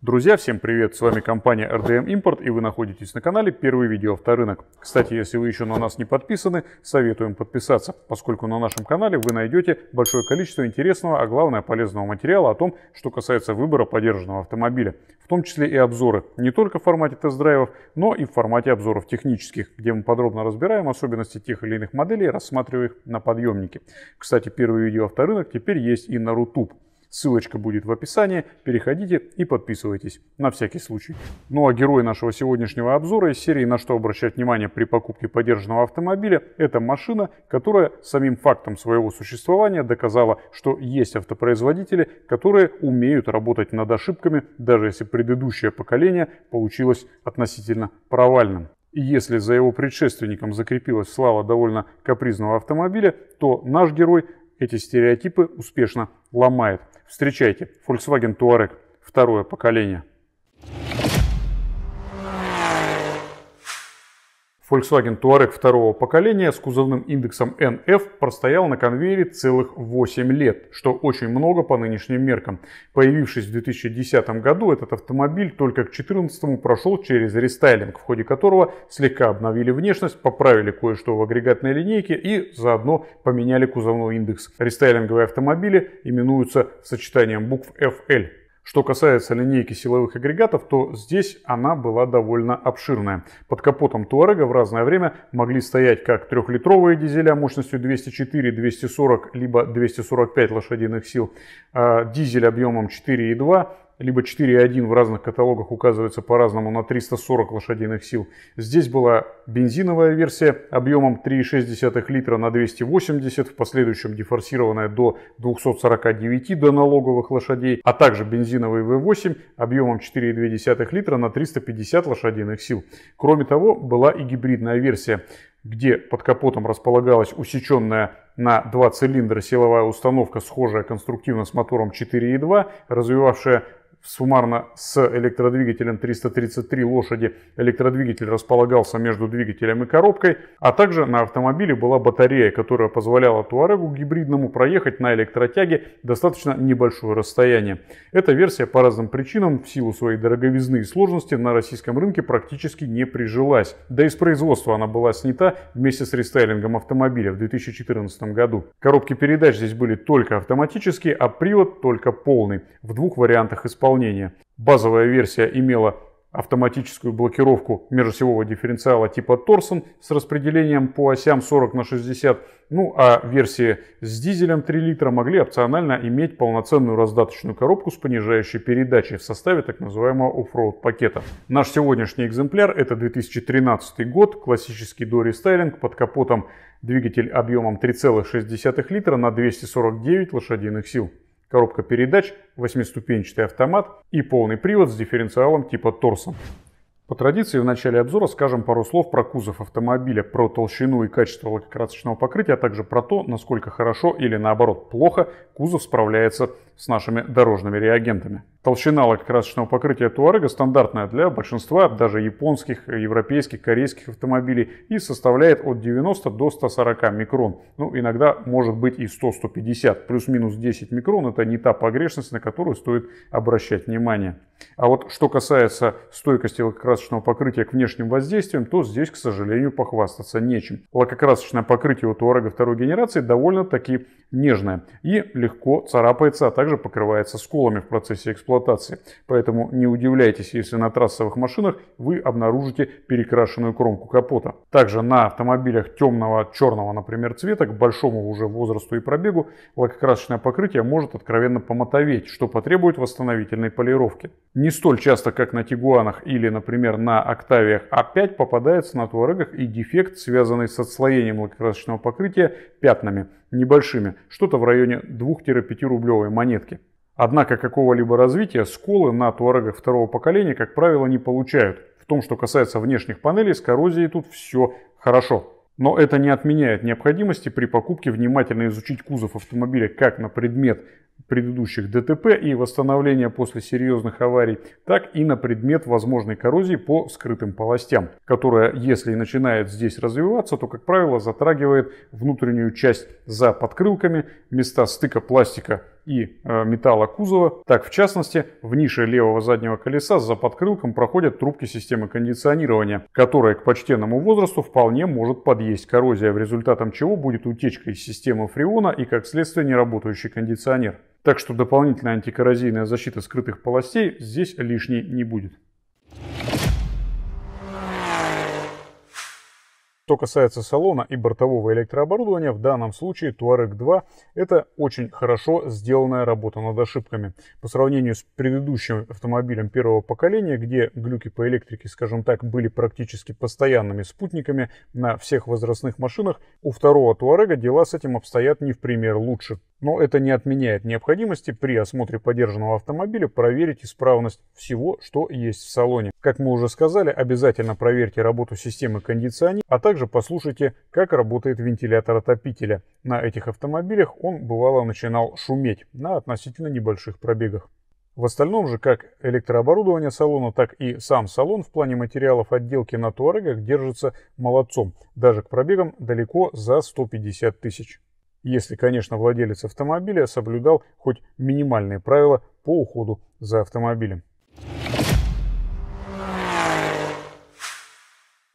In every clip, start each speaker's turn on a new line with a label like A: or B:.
A: Друзья, всем привет! С вами компания RDM Import и вы находитесь на канале Первый видео авторынок. Кстати, если вы еще на нас не подписаны, советуем подписаться, поскольку на нашем канале вы найдете большое количество интересного, а главное полезного материала о том, что касается выбора подержанного автомобиля. В том числе и обзоры, не только в формате тест-драйвов, но и в формате обзоров технических, где мы подробно разбираем особенности тех или иных моделей, рассматривая их на подъемнике. Кстати, Первый видео авторынок теперь есть и на Рутуб. Ссылочка будет в описании. Переходите и подписывайтесь на всякий случай. Ну а герой нашего сегодняшнего обзора из серии «На что обращать внимание при покупке подержанного автомобиля» — это машина, которая самим фактом своего существования доказала, что есть автопроизводители, которые умеют работать над ошибками, даже если предыдущее поколение получилось относительно провальным. И если за его предшественником закрепилась слава довольно капризного автомобиля, то наш герой эти стереотипы успешно ломает. Встречайте, Volkswagen Touareg, второе поколение. Volkswagen Touareg второго поколения с кузовным индексом NF простоял на конвейере целых 8 лет, что очень много по нынешним меркам. Появившись в 2010 году, этот автомобиль только к 2014 прошел через рестайлинг, в ходе которого слегка обновили внешность, поправили кое-что в агрегатной линейке и заодно поменяли кузовной индекс. Рестайлинговые автомобили именуются сочетанием букв FL. Что касается линейки силовых агрегатов, то здесь она была довольно обширная. Под капотом Туарега в разное время могли стоять как трехлитровые дизеля мощностью 204, 240, либо 245 лошадиных сил, а дизель объемом 4,2, либо 4.1 в разных каталогах указывается по-разному на 340 лошадиных сил. Здесь была бензиновая версия объемом 3,6 литра на 280, в последующем дефорсированная до 249 до налоговых лошадей, а также бензиновый V8 объемом 4,2 литра на 350 лошадиных сил. Кроме того, была и гибридная версия где под капотом располагалась усеченная на два цилиндра силовая установка, схожая конструктивно с мотором 4.2, развивавшая суммарно с электродвигателем 333 лошади электродвигатель располагался между двигателем и коробкой, а также на автомобиле была батарея, которая позволяла Туарегу гибридному проехать на электротяге достаточно небольшое расстояние. Эта версия по разным причинам, в силу своей дороговизны и сложности, на российском рынке практически не прижилась. Да и с производства она была снята вместе с рестайлингом автомобиля в 2014 году. Коробки передач здесь были только автоматические, а привод только полный, в двух вариантах исполнения исполнения. Базовая версия имела автоматическую блокировку межосевого дифференциала типа Торсон с распределением по осям 40 на 60. Ну а версии с дизелем 3 литра могли опционально иметь полноценную раздаточную коробку с понижающей передачей в составе так называемого оффроуд пакета. Наш сегодняшний экземпляр это 2013 год, классический дори дорестайлинг под капотом двигатель объемом 3,6 литра на 249 лошадиных сил коробка передач, восьмиступенчатый автомат и полный привод с дифференциалом типа торсом По традиции в начале обзора скажем пару слов про кузов автомобиля, про толщину и качество лакокрасочного покрытия, а также про то, насколько хорошо или наоборот плохо кузов справляется с нашими дорожными реагентами толщина лакокрасочного покрытия Туарега стандартная для большинства даже японских, европейских, корейских автомобилей и составляет от 90 до 140 микрон. Ну, иногда может быть и 100-150, плюс-минус 10 микрон. Это не та погрешность, на которую стоит обращать внимание. А вот что касается стойкости лакокрасочного покрытия к внешним воздействиям, то здесь, к сожалению, похвастаться нечем. Лакокрасочное покрытие у Туарега второй генерации довольно-таки нежное и легко царапается, а также покрывается сколами в процессе эксплуатации эксплуатации. Поэтому не удивляйтесь, если на трассовых машинах вы обнаружите перекрашенную кромку капота. Также на автомобилях темного, черного, например, цвета, к большому уже возрасту и пробегу, лакокрасочное покрытие может откровенно помотоветь, что потребует восстановительной полировки. Не столь часто, как на Тигуанах или, например, на Октавиях А5 попадается на Туарегах и дефект, связанный с отслоением лакокрасочного покрытия пятнами, небольшими, что-то в районе 2-5 рублевой монетки. Однако какого-либо развития сколы на туарегах второго поколения, как правило, не получают. В том, что касается внешних панелей, с коррозией тут все хорошо. Но это не отменяет необходимости при покупке внимательно изучить кузов автомобиля как на предмет предыдущих ДТП и восстановления после серьезных аварий, так и на предмет возможной коррозии по скрытым полостям, которая, если начинает здесь развиваться, то, как правило, затрагивает внутреннюю часть за подкрылками, места стыка пластика и э, металла кузова. Так, в частности, в нише левого заднего колеса за подкрылком проходят трубки системы кондиционирования, которая к почтенному возрасту вполне может подъесть коррозия, в результатом чего будет утечка из системы фреона и, как следствие, неработающий кондиционер. Так что дополнительная антикоррозийная защита скрытых полостей здесь лишней не будет. Что касается салона и бортового электрооборудования, в данном случае Touareg 2 это очень хорошо сделанная работа над ошибками. По сравнению с предыдущим автомобилем первого поколения, где глюки по электрике, скажем так, были практически постоянными спутниками на всех возрастных машинах, у второго Touareg дела с этим обстоят не в пример лучше. Но это не отменяет необходимости при осмотре подержанного автомобиля проверить исправность всего, что есть в салоне. Как мы уже сказали, обязательно проверьте работу системы кондиционирования, а также также послушайте, как работает вентилятор отопителя. На этих автомобилях он бывало начинал шуметь на относительно небольших пробегах. В остальном же, как электрооборудование салона, так и сам салон в плане материалов отделки на Туарегах держится молодцом, даже к пробегам далеко за 150 тысяч. Если, конечно, владелец автомобиля соблюдал хоть минимальные правила по уходу за автомобилем.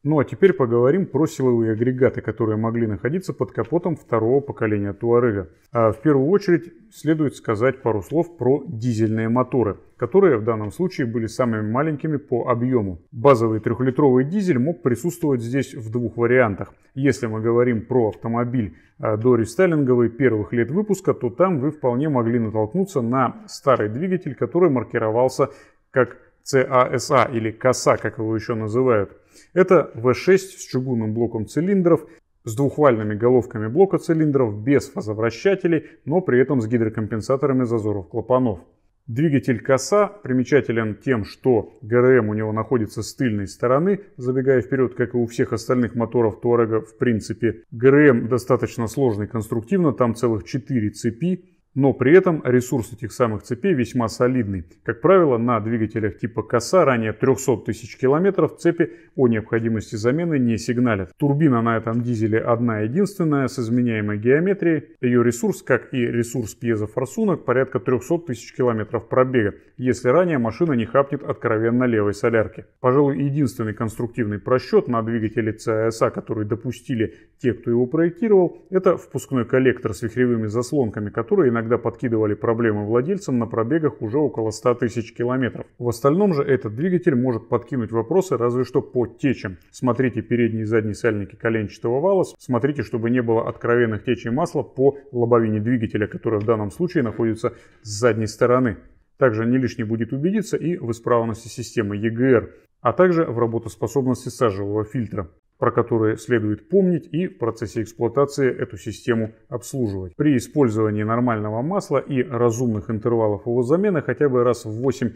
A: Ну а теперь поговорим про силовые агрегаты, которые могли находиться под капотом второго поколения Туарега. А в первую очередь следует сказать пару слов про дизельные моторы, которые в данном случае были самыми маленькими по объему. Базовый трехлитровый дизель мог присутствовать здесь в двух вариантах. Если мы говорим про автомобиль а, до рестайлинговой первых лет выпуска, то там вы вполне могли натолкнуться на старый двигатель, который маркировался как CASA или CASA, как его еще называют. Это V6 с чугунным блоком цилиндров, с двухвальными головками блока цилиндров, без фазовращателей, но при этом с гидрокомпенсаторами зазоров клапанов. Двигатель коса примечателен тем, что ГРМ у него находится с тыльной стороны, забегая вперед, как и у всех остальных моторов Туарега в принципе. ГРМ достаточно сложный конструктивно, там целых 4 цепи, но при этом ресурс этих самых цепей весьма солидный. Как правило, на двигателях типа коса ранее 300 тысяч километров цепи о необходимости замены не сигналят. Турбина на этом дизеле одна единственная с изменяемой геометрией. Ее ресурс, как и ресурс пьезофорсунок, порядка 300 тысяч километров пробега, если ранее машина не хапнет откровенно левой солярки. Пожалуй, единственный конструктивный просчет на двигателе CSA, а», который допустили те, кто его проектировал, это впускной коллектор с вихревыми заслонками, которые иногда иногда подкидывали проблемы владельцам на пробегах уже около 100 тысяч километров. В остальном же этот двигатель может подкинуть вопросы разве что по течам. Смотрите передние и задние сальники коленчатого вала, смотрите, чтобы не было откровенных течей масла по лобовине двигателя, которая в данном случае находится с задней стороны. Также не лишне будет убедиться и в исправности системы EGR, а также в работоспособности сажевого фильтра про которые следует помнить и в процессе эксплуатации эту систему обслуживать. При использовании нормального масла и разумных интервалов его замены хотя бы раз в 8-10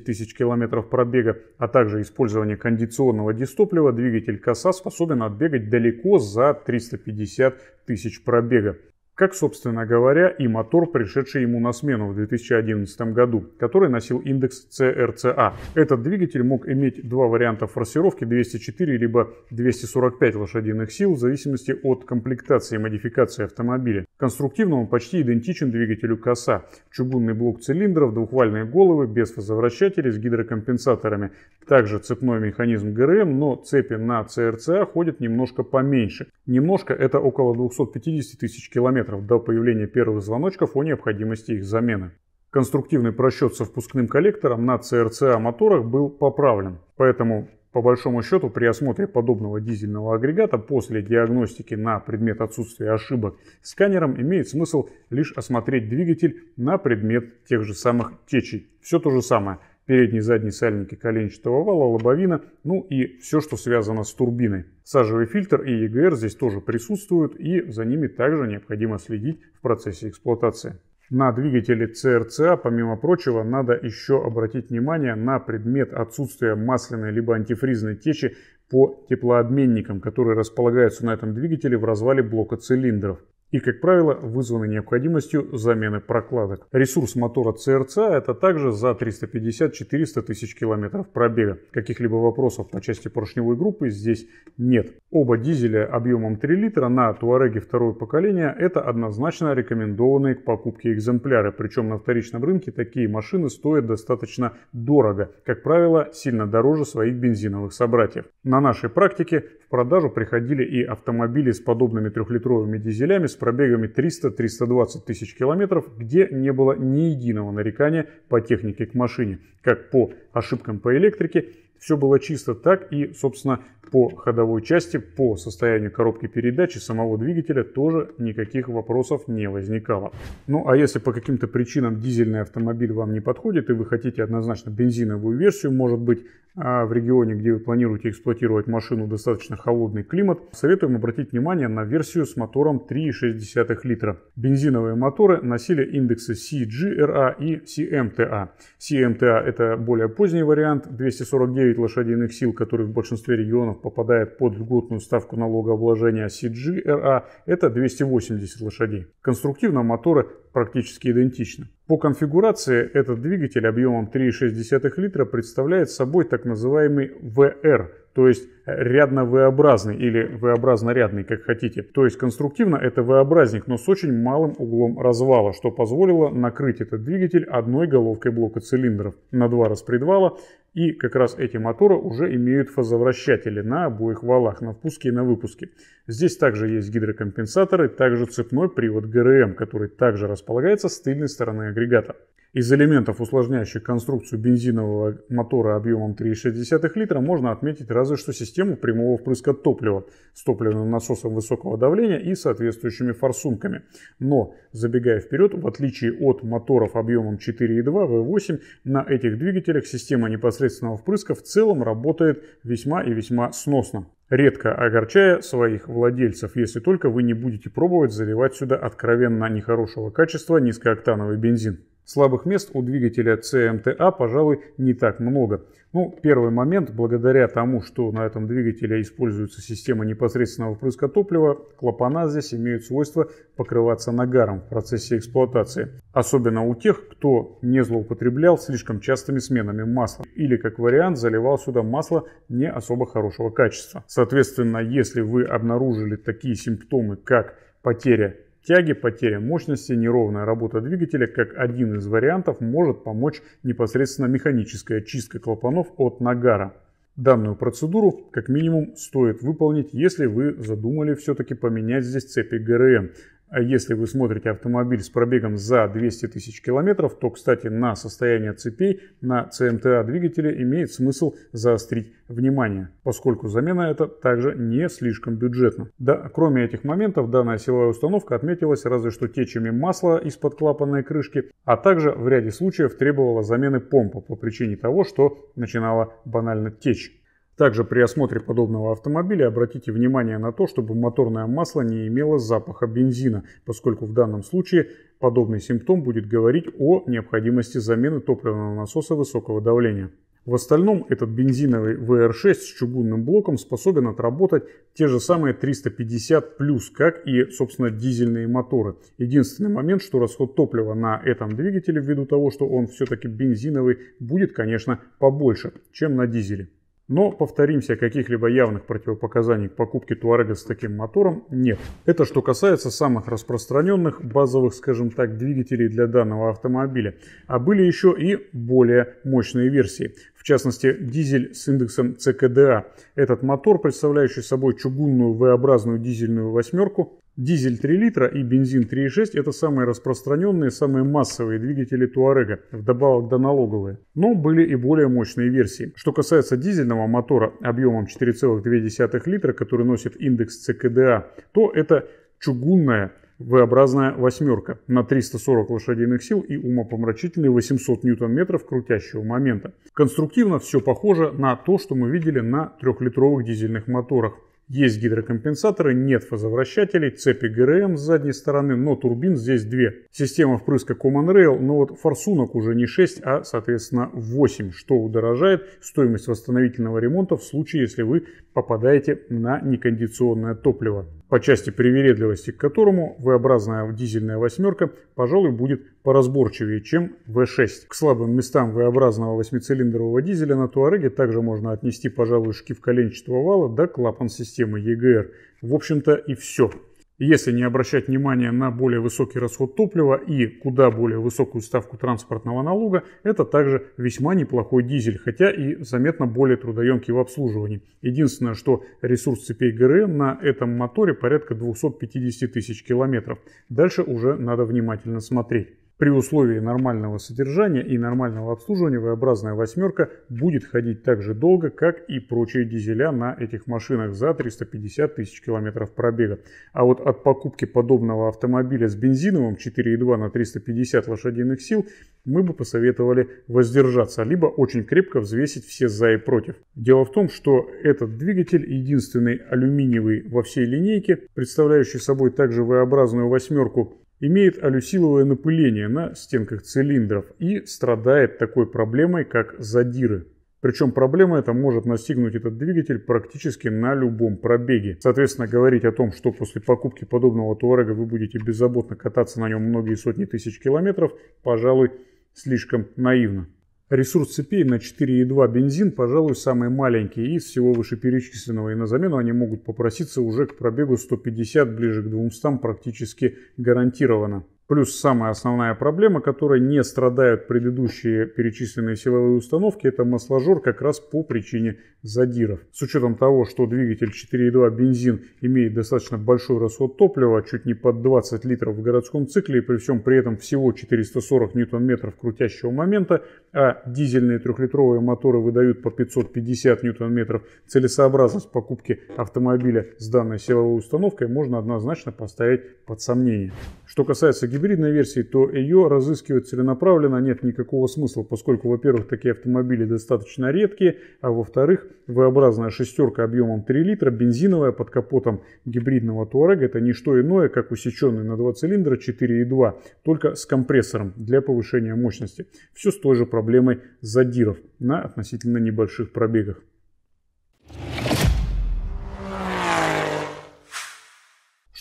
A: тысяч километров пробега, а также использование кондиционного дистоплива, двигатель КАСА способен отбегать далеко за 350 тысяч пробега как, собственно говоря, и мотор, пришедший ему на смену в 2011 году, который носил индекс CRCA. А. Этот двигатель мог иметь два варианта форсировки 204 либо 245 лошадиных сил в зависимости от комплектации и модификации автомобиля. Конструктивно он почти идентичен двигателю коса. Чугунный блок цилиндров, двухвальные головы, без фазовращателей, с гидрокомпенсаторами. Также цепной механизм ГРМ, эм, но цепи на CRCA а ходят немножко поменьше. Немножко это около 250 тысяч километров километров до появления первых звоночков о необходимости их замены. Конструктивный просчет со впускным коллектором на CRCA моторах был поправлен, поэтому по большому счету при осмотре подобного дизельного агрегата после диагностики на предмет отсутствия ошибок сканером имеет смысл лишь осмотреть двигатель на предмет тех же самых течей. Все то же самое – передний и задний сальники коленчатого вала, лобовина, ну и все, что связано с турбиной. Сажевый фильтр и EGR здесь тоже присутствуют и за ними также необходимо следить в процессе эксплуатации. На двигателе CRCA, а, помимо прочего, надо еще обратить внимание на предмет отсутствия масляной либо антифризной течи по теплообменникам, которые располагаются на этом двигателе в развале блока цилиндров и, как правило, вызваны необходимостью замены прокладок. Ресурс мотора CRC – это также за 350-400 тысяч километров пробега. Каких-либо вопросов по части поршневой группы здесь нет. Оба дизеля объемом 3 литра на Туареге второго поколения – это однозначно рекомендованные к покупке экземпляры. Причем на вторичном рынке такие машины стоят достаточно дорого, как правило, сильно дороже своих бензиновых собратьев. На нашей практике в продажу приходили и автомобили с подобными трехлитровыми дизелями с пробегами 300-320 тысяч километров, где не было ни единого нарекания по технике к машине, как по ошибкам по электрике, все было чисто так и, собственно, по ходовой части, по состоянию коробки передачи самого двигателя тоже никаких вопросов не возникало. Ну а если по каким-то причинам дизельный автомобиль вам не подходит и вы хотите однозначно бензиновую версию, может быть а, в регионе, где вы планируете эксплуатировать машину, достаточно холодный климат, советуем обратить внимание на версию с мотором 3,6 литра. Бензиновые моторы носили индексы CGRA и CMTA. CMTA это более поздний вариант 249 9 лошадиных сил, которые в большинстве регионов попадают под льготную ставку налогообложения CGRA, а, это 280 лошадей. Конструктивно моторы практически идентичны. По конфигурации этот двигатель объемом 3,6 литра представляет собой так называемый VR, то есть рядно-V-образный или V-образно-рядный, как хотите. То есть конструктивно это V-образник, но с очень малым углом развала, что позволило накрыть этот двигатель одной головкой блока цилиндров на два распредвала, и как раз эти моторы уже имеют фазовращатели на обоих валах, на впуске и на выпуске. Здесь также есть гидрокомпенсаторы, также цепной привод ГРМ, который также располагается с тыльной стороны агрегата. Из элементов, усложняющих конструкцию бензинового мотора объемом 3,6 литра, можно отметить разве что систему прямого впрыска топлива с топливным насосом высокого давления и соответствующими форсунками. Но, забегая вперед, в отличие от моторов объемом 4,2 V8, на этих двигателях система непосредственного впрыска в целом работает весьма и весьма сносно редко огорчая своих владельцев, если только вы не будете пробовать заливать сюда откровенно нехорошего качества низкооктановый бензин. Слабых мест у двигателя CMTA, а, пожалуй, не так много. Ну, первый момент, благодаря тому, что на этом двигателе используется система непосредственного впрыска топлива, клапана здесь имеют свойство покрываться нагаром в процессе эксплуатации. Особенно у тех, кто не злоупотреблял слишком частыми сменами масла или, как вариант, заливал сюда масло не особо хорошего качества. Соответственно, если вы обнаружили такие симптомы, как потеря Тяги, потеря мощности, неровная работа двигателя как один из вариантов может помочь непосредственно механическая чистка клапанов от нагара. Данную процедуру как минимум стоит выполнить, если вы задумали все-таки поменять здесь цепи ГРМ. А если вы смотрите автомобиль с пробегом за 200 тысяч километров, то, кстати, на состояние цепей на CMTA двигателе имеет смысл заострить внимание, поскольку замена это также не слишком бюджетна. Да, кроме этих моментов, данная силовая установка отметилась разве что течами масла из-под клапанной крышки, а также в ряде случаев требовала замены помпа по причине того, что начинала банально течь. Также при осмотре подобного автомобиля обратите внимание на то, чтобы моторное масло не имело запаха бензина, поскольку в данном случае подобный симптом будет говорить о необходимости замены топливного насоса высокого давления. В остальном этот бензиновый VR6 с чугунным блоком способен отработать те же самые 350 плюс, как и, собственно, дизельные моторы. Единственный момент, что расход топлива на этом двигателе, ввиду того, что он все-таки бензиновый, будет, конечно, побольше, чем на дизеле. Но, повторимся, каких-либо явных противопоказаний к покупке Туарега с таким мотором нет. Это что касается самых распространенных базовых, скажем так, двигателей для данного автомобиля. А были еще и более мощные версии. В частности, дизель с индексом CKDA. Этот мотор, представляющий собой чугунную V-образную дизельную восьмерку, Дизель 3 литра и бензин 3,6 – это самые распространенные, самые массовые двигатели Туарега, вдобавок до налоговые. Но были и более мощные версии. Что касается дизельного мотора объемом 4,2 литра, который носит индекс ЦКДА, то это чугунная V-образная восьмерка на 340 лошадиных сил и умопомрачительные 800 ньютон-метров крутящего момента. Конструктивно все похоже на то, что мы видели на трехлитровых дизельных моторах. Есть гидрокомпенсаторы, нет фазовращателей, цепи ГРМ с задней стороны, но турбин здесь две. Система впрыска Common Rail, но вот форсунок уже не 6, а соответственно 8, что удорожает стоимость восстановительного ремонта в случае, если вы попадаете на некондиционное топливо, по части привередливости к которому V-образная дизельная восьмерка, пожалуй, будет поразборчивее, чем V6. К слабым местам V-образного восьмицилиндрового дизеля на Туареге также можно отнести, пожалуй, шкив коленчатого вала до клапан системы EGR. В общем-то и все если не обращать внимания на более высокий расход топлива и куда более высокую ставку транспортного налога, это также весьма неплохой дизель, хотя и заметно более трудоемкий в обслуживании. Единственное, что ресурс цепей ГРН на этом моторе порядка 250 тысяч километров. Дальше уже надо внимательно смотреть. При условии нормального содержания и нормального обслуживания V-образная восьмерка будет ходить так же долго, как и прочие дизеля на этих машинах за 350 тысяч километров пробега. А вот от покупки подобного автомобиля с бензиновым 4,2 на 350 лошадиных сил мы бы посоветовали воздержаться, либо очень крепко взвесить все за и против. Дело в том, что этот двигатель единственный алюминиевый во всей линейке, представляющий собой также V-образную восьмерку, имеет алюсиловое напыление на стенках цилиндров и страдает такой проблемой, как задиры. Причем проблема эта может настигнуть этот двигатель практически на любом пробеге. Соответственно, говорить о том, что после покупки подобного Туарега вы будете беззаботно кататься на нем многие сотни тысяч километров, пожалуй, слишком наивно. Ресурс цепей на 4,2 бензин, пожалуй, самый маленький из всего вышеперечисленного, и на замену они могут попроситься уже к пробегу 150, ближе к 200 практически гарантированно. Плюс самая основная проблема, которой не страдают предыдущие перечисленные силовые установки, это масложор как раз по причине задиров. С учетом того, что двигатель 4.2 бензин имеет достаточно большой расход топлива, чуть не под 20 литров в городском цикле, и при всем при этом всего 440 ньютон-метров крутящего момента, а дизельные трехлитровые моторы выдают по 550 ньютон-метров, целесообразность покупки автомобиля с данной силовой установкой можно однозначно поставить под сомнение. Что касается гибридной версии, то ее разыскивать целенаправленно нет никакого смысла, поскольку, во-первых, такие автомобили достаточно редкие, а во-вторых, V-образная шестерка объемом 3 литра, бензиновая под капотом гибридного Туарега, это не что иное, как усеченный на 2 цилиндра 4,2, только с компрессором для повышения мощности. Все с той же проблемой задиров на относительно небольших пробегах.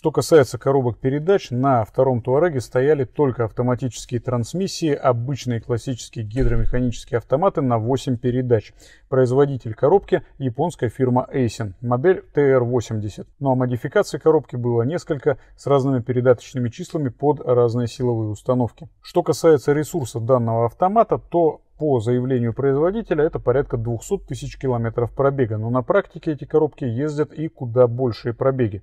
A: Что касается коробок передач, на втором Туареге стояли только автоматические трансмиссии, обычные классические гидромеханические автоматы на 8 передач. Производитель коробки – японская фирма Aisin, модель TR-80. Ну а модификаций коробки было несколько с разными передаточными числами под разные силовые установки. Что касается ресурса данного автомата, то по заявлению производителя это порядка 200 тысяч километров пробега, но на практике эти коробки ездят и куда большие пробеги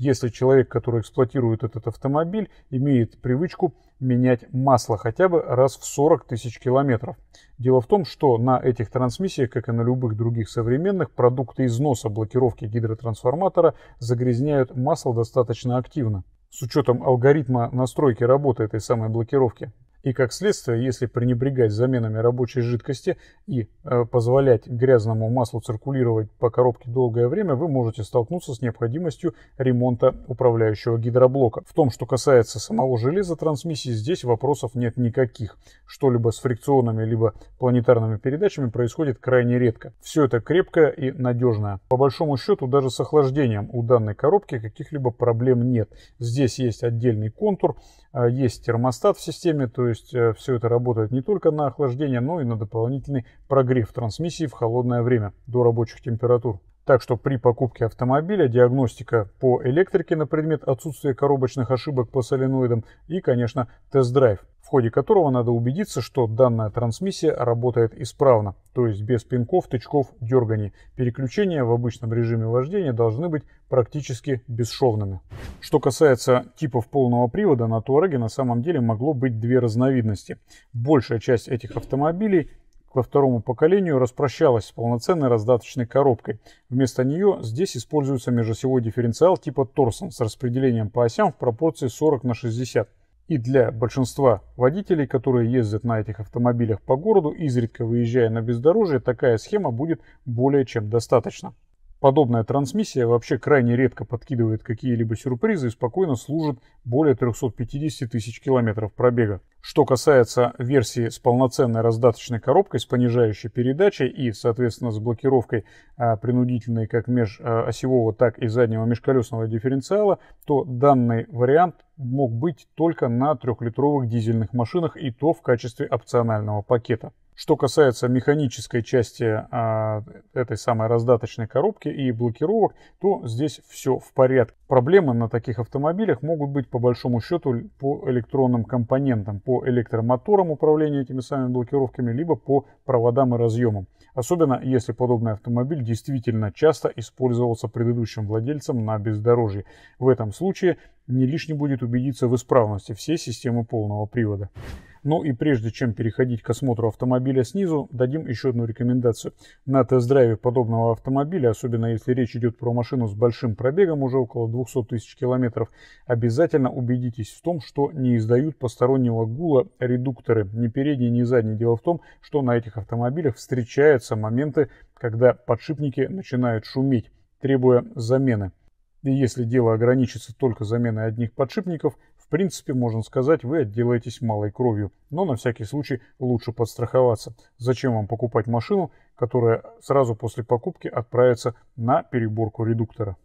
A: если человек, который эксплуатирует этот автомобиль, имеет привычку менять масло хотя бы раз в 40 тысяч километров. Дело в том, что на этих трансмиссиях, как и на любых других современных, продукты износа блокировки гидротрансформатора загрязняют масло достаточно активно с учетом алгоритма настройки работы этой самой блокировки и как следствие, если пренебрегать заменами рабочей жидкости и э, позволять грязному маслу циркулировать по коробке долгое время, вы можете столкнуться с необходимостью ремонта управляющего гидроблока. В том, что касается самого железа трансмиссии, здесь вопросов нет никаких. Что-либо с фрикционными либо планетарными передачами происходит крайне редко. Все это крепкое и надежное. По большому счету, даже с охлаждением у данной коробки каких-либо проблем нет. Здесь есть отдельный контур, э, есть термостат в системе, то есть э, все это работает не только на охлаждение, но и на дополнительный прогрев трансмиссии в холодное время до рабочих температур. Так что при покупке автомобиля диагностика по электрике на предмет отсутствия коробочных ошибок по соленоидам и, конечно, тест-драйв, в ходе которого надо убедиться, что данная трансмиссия работает исправно, то есть без пинков, тычков, дерганий. Переключения в обычном режиме вождения должны быть практически бесшовными. Что касается типов полного привода, на Туареге на самом деле могло быть две разновидности. Большая часть этих автомобилей Ко второму поколению распрощалась с полноценной раздаточной коробкой. Вместо нее здесь используется межосевой дифференциал типа Торсон с распределением по осям в пропорции 40 на 60. И для большинства водителей, которые ездят на этих автомобилях по городу, изредка выезжая на бездорожье, такая схема будет более чем достаточно подобная трансмиссия вообще крайне редко подкидывает какие-либо сюрпризы и спокойно служит более 350 тысяч километров пробега. Что касается версии с полноценной раздаточной коробкой, с понижающей передачей и, соответственно, с блокировкой а, принудительной как межосевого, а, так и заднего межколесного дифференциала, то данный вариант мог быть только на трехлитровых дизельных машинах и то в качестве опционального пакета. Что касается механической части а, этой самой раздаточной коробки и блокировок, то здесь все в порядке. Проблемы на таких автомобилях могут быть по большому счету по электронным компонентам, по электромоторам управления этими самыми блокировками, либо по проводам и разъемам. Особенно если подобный автомобиль действительно часто использовался предыдущим владельцем на бездорожье. В этом случае не лишне будет убедиться в исправности всей системы полного привода. Ну и прежде чем переходить к осмотру автомобиля снизу, дадим еще одну рекомендацию. На тест-драйве подобного автомобиля, особенно если речь идет про машину с большим пробегом, уже около 200 тысяч километров, обязательно убедитесь в том, что не издают постороннего гула редукторы, ни передние, ни задние. Дело в том, что на этих автомобилях встречаются моменты, когда подшипники начинают шуметь, требуя замены и если дело ограничится только заменой одних подшипников, в принципе, можно сказать, вы отделаетесь малой кровью. Но на всякий случай лучше подстраховаться. Зачем вам покупать машину, которая сразу после покупки отправится на переборку редуктора?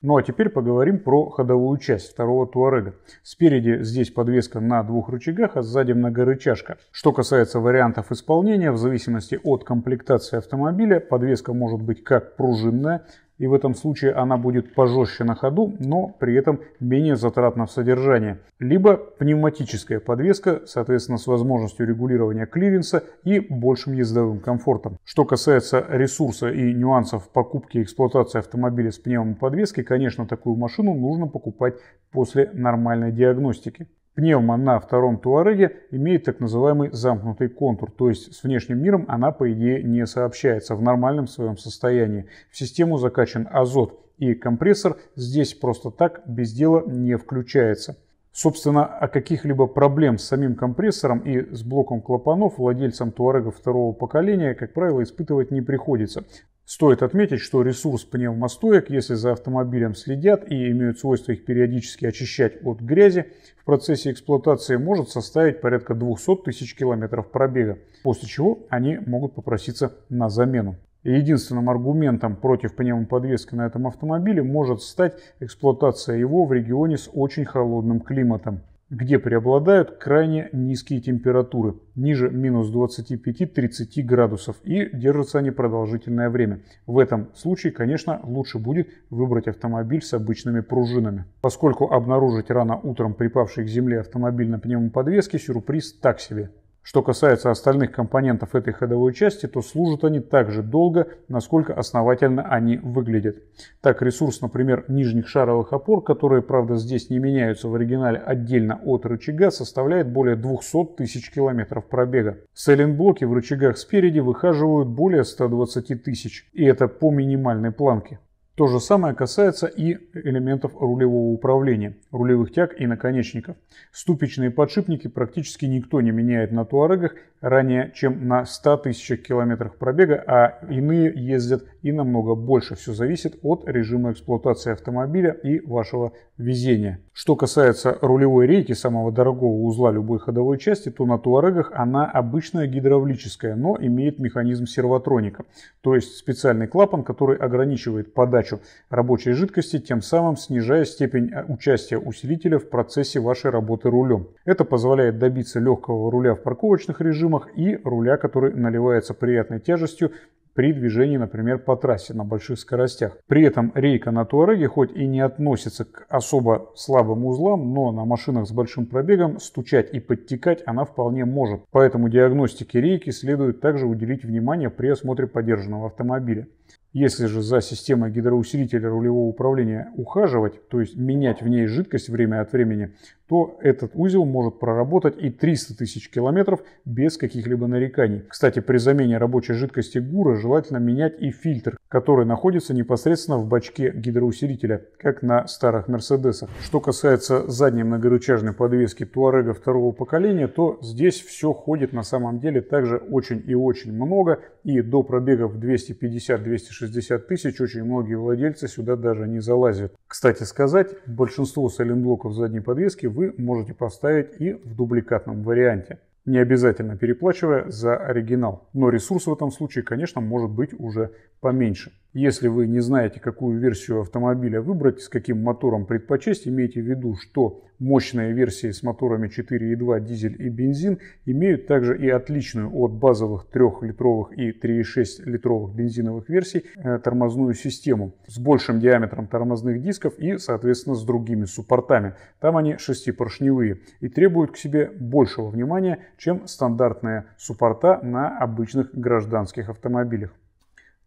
A: Ну а теперь поговорим про ходовую часть второго Туарега. Спереди здесь подвеска на двух рычагах, а сзади многорычажка. Что касается вариантов исполнения, в зависимости от комплектации автомобиля, подвеска может быть как пружинная, и в этом случае она будет пожестче на ходу, но при этом менее затратна в содержании. Либо пневматическая подвеска, соответственно, с возможностью регулирования клиренса и большим ездовым комфортом. Что касается ресурса и нюансов покупки и эксплуатации автомобиля с пневмоподвеской, конечно, такую машину нужно покупать после нормальной диагностики. Пневма на втором туареге имеет так называемый замкнутый контур, то есть с внешним миром она, по идее, не сообщается в нормальном своем состоянии. В систему закачан азот, и компрессор здесь просто так без дела не включается. Собственно, о каких-либо проблем с самим компрессором и с блоком клапанов владельцам туарегов второго поколения, как правило, испытывать не приходится. Стоит отметить, что ресурс пневмостоек, если за автомобилем следят и имеют свойство их периодически очищать от грязи, в процессе эксплуатации может составить порядка 200 тысяч километров пробега, после чего они могут попроситься на замену. единственным аргументом против пневмоподвески на этом автомобиле может стать эксплуатация его в регионе с очень холодным климатом где преобладают крайне низкие температуры, ниже минус 25-30 градусов, и держатся они продолжительное время. В этом случае, конечно, лучше будет выбрать автомобиль с обычными пружинами. Поскольку обнаружить рано утром припавший к земле автомобиль на пневмоподвеске сюрприз так себе. Что касается остальных компонентов этой ходовой части, то служат они так же долго, насколько основательно они выглядят. Так, ресурс, например, нижних шаровых опор, которые, правда, здесь не меняются в оригинале отдельно от рычага, составляет более 200 тысяч километров пробега. Сайлентблоки в рычагах спереди выхаживают более 120 тысяч, и это по минимальной планке. То же самое касается и элементов рулевого управления, рулевых тяг и наконечников. Ступичные подшипники практически никто не меняет на туарегах ранее, чем на 100 тысячах километрах пробега, а иные ездят и намного больше. Все зависит от режима эксплуатации автомобиля и вашего везения. Что касается рулевой рейки, самого дорогого узла любой ходовой части, то на туарегах она обычная гидравлическая, но имеет механизм сервотроника, то есть специальный клапан, который ограничивает подачу подачу рабочей жидкости, тем самым снижая степень э, участия усилителя в процессе вашей работы рулем. Это позволяет добиться легкого руля в парковочных режимах и руля, который наливается приятной тяжестью при движении, например, по трассе на больших скоростях. При этом рейка на Туареге хоть и не относится к особо слабым узлам, но на машинах с большим пробегом стучать и подтекать она вполне может. Поэтому диагностике рейки следует также уделить внимание при осмотре подержанного автомобиля. Если же за системой гидроусилителя рулевого управления ухаживать, то есть менять в ней жидкость время от времени, то этот узел может проработать и 300 тысяч километров без каких-либо нареканий. Кстати, при замене рабочей жидкости ГУРа желательно менять и фильтр, который находится непосредственно в бачке гидроусилителя, как на старых Мерседесах. Что касается задней многорычажной подвески Туарега второго поколения, то здесь все ходит на самом деле также очень и очень много, и до пробегов 250-260 тысяч очень многие владельцы сюда даже не залазят. Кстати сказать, большинство сайлентблоков задней подвески вы можете поставить и в дубликатном варианте, не обязательно переплачивая за оригинал. Но ресурс в этом случае, конечно, может быть уже поменьше. Если вы не знаете, какую версию автомобиля выбрать, с каким мотором предпочесть, имейте в виду, что мощные версии с моторами 4.2 дизель и бензин имеют также и отличную от базовых 3-литровых и 3,6-литровых бензиновых версий э, тормозную систему с большим диаметром тормозных дисков и, соответственно, с другими суппортами. Там они шестипоршневые и требуют к себе большего внимания, чем стандартные суппорта на обычных гражданских автомобилях.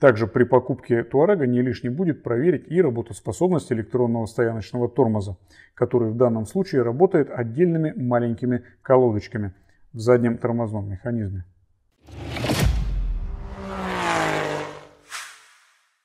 A: Также при покупке Туарега не лишним будет проверить и работоспособность электронного стояночного тормоза, который в данном случае работает отдельными маленькими колодочками в заднем тормозном механизме.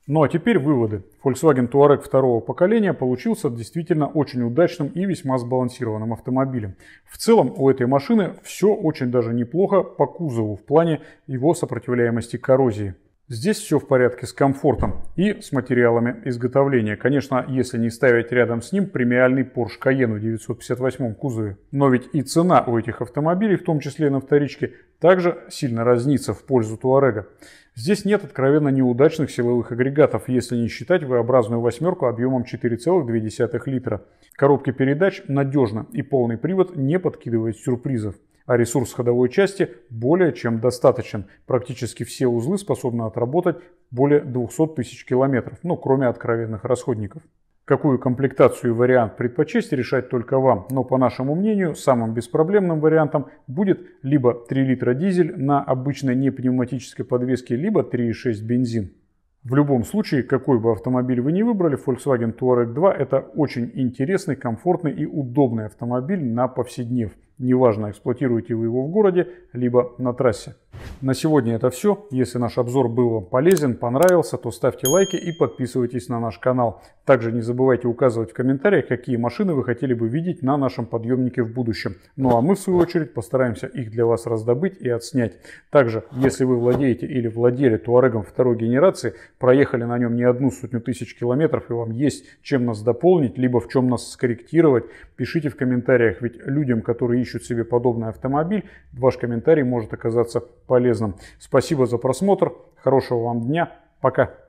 A: Ну а теперь выводы. Volkswagen Touareg второго поколения получился действительно очень удачным и весьма сбалансированным автомобилем. В целом у этой машины все очень даже неплохо по кузову в плане его сопротивляемости коррозии. Здесь все в порядке с комфортом и с материалами изготовления. Конечно, если не ставить рядом с ним премиальный Porsche Cayenne в 958 кузове. Но ведь и цена у этих автомобилей, в том числе и на вторичке, также сильно разнится в пользу Туарега. Здесь нет откровенно неудачных силовых агрегатов, если не считать V-образную восьмерку объемом 4,2 литра. Коробки передач надежно и полный привод не подкидывает сюрпризов а ресурс ходовой части более чем достаточен. Практически все узлы способны отработать более 200 тысяч километров, ну кроме откровенных расходников. Какую комплектацию и вариант предпочесть решать только вам, но по нашему мнению самым беспроблемным вариантом будет либо 3 литра дизель на обычной непневматической подвеске, либо 3,6 бензин. В любом случае, какой бы автомобиль вы ни выбрали, Volkswagen Touareg 2 это очень интересный, комфортный и удобный автомобиль на повседнев. Неважно, эксплуатируете вы его в городе, либо на трассе. На сегодня это все. Если наш обзор был вам полезен, понравился, то ставьте лайки и подписывайтесь на наш канал. Также не забывайте указывать в комментариях, какие машины вы хотели бы видеть на нашем подъемнике в будущем. Ну а мы в свою очередь постараемся их для вас раздобыть и отснять. Также, если вы владеете или владели Туарегом второй генерации, проехали на нем не одну сотню тысяч километров и вам есть чем нас дополнить, либо в чем нас скорректировать, пишите в комментариях, ведь людям, которые ищут себе подобный автомобиль, ваш комментарий может оказаться полезным. Спасибо за просмотр, хорошего вам дня, пока!